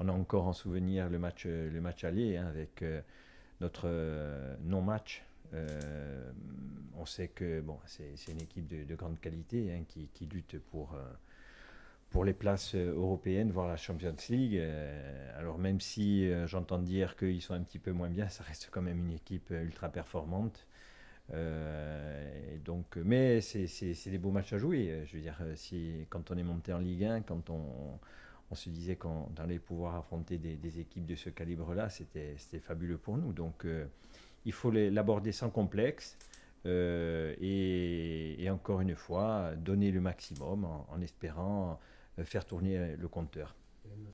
On a encore en souvenir le match, euh, le match allié hein, avec euh, notre euh, non-match. on sait que bon, c'est une équipe de, grande qualité hein, qui, lutte pour, pour les places européennes, voire la Champions League. alors même si j'entends dire qu'ils sont un petit peu moins bien, ça reste quand même une équipe ultra performante. donc, mais c'est des beaux matchs à jouer. Je veux dire, si, quand on est monté en Ligue 1, quand on, on se disait qu'on allait pouvoir affronter des, équipes de ce calibre-là, c'était fabuleux pour nous. Donc euh, il faut l'aborder sans complexe euh, et, encore une fois, donner le maximum en espérant euh, faire tourner le compteur.